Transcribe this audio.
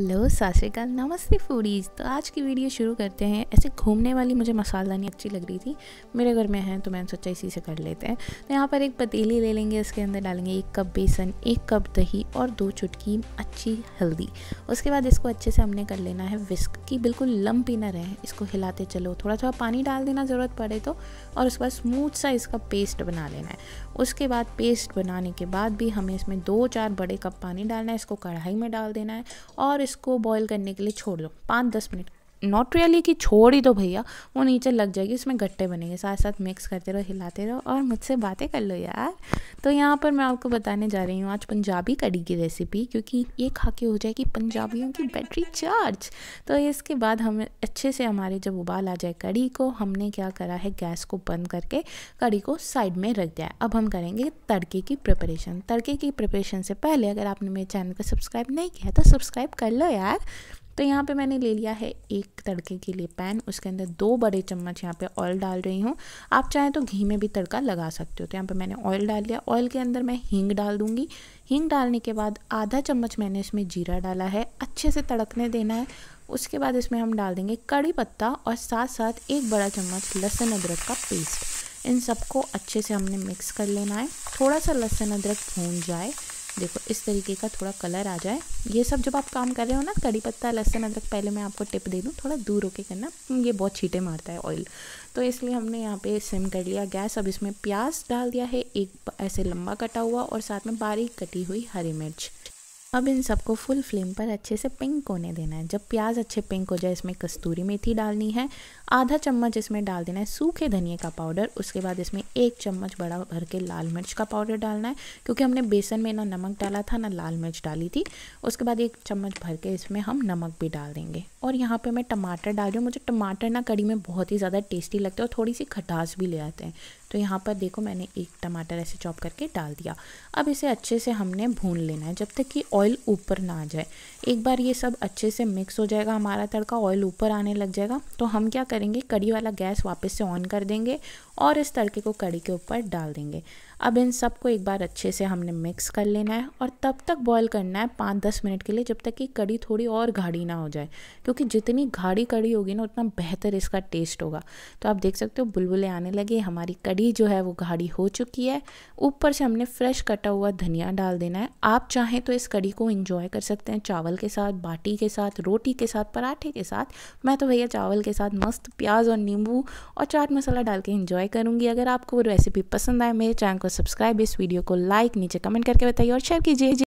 hello श्रीकाल नमस्ते foodies तो आज की वीडियो शुरू करते हैं ऐसे घूमने वाली मुझे मसालदानी अच्छी लग रही थी मेरे घर में है तो मैंने सोचा इसी से कर लेते हैं तो यहाँ पर एक पतीली ले लेंगे इसके अंदर डालेंगे एक कप बेसन एक कप दही और दो चुटकी अच्छी हल्दी उसके बाद इसको अच्छे से हमने कर लेना है विस्क कि बिल्कुल ही ना रहे इसको हिलाते चलो थोड़ा थोड़ा पानी डाल देना ज़रूरत पड़े तो और उसके बाद स्मूथ सा इसका पेस्ट बना लेना है उसके बाद पेस्ट बनाने के बाद भी हमें इसमें दो चार बड़े कप पानी डालना है इसको कढ़ाई में डाल देना है और इसको बॉईल करने के लिए छोड़ दो पाँच दस मिनट नॉट रियली कि छोड़ ही दो भैया वो नीचे लग जाएगी इसमें गट्टे बनेंगे साथ साथ मिक्स करते रहो हिलाते रहो और मुझसे बातें कर लो यार तो यहाँ पर मैं आपको बताने जा रही हूँ आज पंजाबी कड़ी की रेसिपी क्योंकि ये खा के हो जाएगी पंजाबियों की बैटरी चार्ज तो इसके बाद हम अच्छे से हमारे जब उबाल आ जाए कड़ी को हमने क्या करा है गैस को बंद करके कड़ी को साइड में रख दिया अब हम करेंगे तड़के की प्रिपरेशन तड़के की प्रिपरेशन से पहले अगर आपने मेरे चैनल को सब्सक्राइब नहीं किया तो सब्सक्राइब कर लो यार तो यहाँ पे मैंने ले लिया है एक तड़के के लिए पैन उसके अंदर दो बड़े चम्मच यहाँ पे ऑयल डाल रही हूँ आप चाहें तो घी में भी तड़का लगा सकते हो तो यहाँ पे मैंने ऑयल डाल लिया ऑयल के अंदर मैं हींग डाल दूँगी हींग डालने के बाद आधा चम्मच मैंने इसमें जीरा डाला है अच्छे से तड़कने देना है उसके बाद इसमें हम डाल देंगे कड़ी पत्ता और साथ साथ एक बड़ा चम्मच लहसुन अदरक का पेस्ट इन सबको अच्छे से हमने मिक्स कर लेना है थोड़ा सा लहसुन अदरक भून जाए देखो इस तरीके का थोड़ा कलर आ जाए ये सब जब आप काम कर रहे हो ना कड़ी पत्ता लहसुन अदरक पहले मैं आपको टिप दे दूँ थोड़ा दूर होके करना हम्म, ये बहुत छीटे मारता है ऑयल तो इसलिए हमने यहाँ पे सिम कर लिया गैस अब इसमें प्याज डाल दिया है एक ऐसे लंबा कटा हुआ और साथ में बारीक कटी हुई हरी मिर्च अब इन सबको फुल फ्लेम पर अच्छे से पिंक होने देना है जब प्याज अच्छे पिंक हो जाए इसमें कस्तूरी मेथी डालनी है आधा चम्मच इसमें डाल देना है सूखे धनिए का पाउडर उसके बाद इसमें एक चम्मच बड़ा भर के लाल मिर्च का पाउडर डालना है क्योंकि हमने बेसन में ना नमक डाला था ना लाल मिर्च डाली थी उसके बाद एक चम्मच भर के इसमें हम नमक भी डाल देंगे और यहाँ पर मैं टमाटर डाल रही हूँ मुझे टमाटर ना कड़ी में बहुत ही ज़्यादा टेस्टी लगता है और थोड़ी सी खटास भी ले आते हैं तो यहाँ पर देखो मैंने एक टमाटर ऐसे चॉप करके डाल दिया अब इसे अच्छे से हमने भून लेना है जब तक कि ऑयल ऊपर ना आ जाए एक बार ये सब अच्छे से मिक्स हो जाएगा हमारा तड़का ऑयल ऊपर आने लग जाएगा तो हम क्या करेंगे कड़ी वाला गैस वापस से ऑन कर देंगे और इस तड़के को कड़ी के ऊपर डाल देंगे अब इन सबको एक बार अच्छे से हमने मिक्स कर लेना है और तब तक बॉयल करना है पाँच दस मिनट के लिए जब तक कि कड़ी थोड़ी और गाढ़ी ना हो जाए क्योंकि जितनी गाढ़ी कड़ी होगी ना उतना बेहतर इसका टेस्ट होगा तो आप देख सकते हो बुलबुले आने लगे हमारी कड़ी जो है वो गाढ़ी हो चुकी है ऊपर से हमने फ्रेश कटा हुआ धनिया डाल देना है आप चाहें तो इस कड़ी को इंजॉय कर सकते हैं चावल के साथ बाटी के साथ रोटी के साथ पराठे के साथ मैं तो भैया चावल के साथ मस्त प्याज और नींबू और चाट मसाला डाल के इंजॉय करूँगी अगर आपको वो रेसिपी पसंद आए मेरे चैनल को सब्सक्राइब इस वीडियो को लाइक नीचे कमेंट करके बताइए और शेयर कीजिए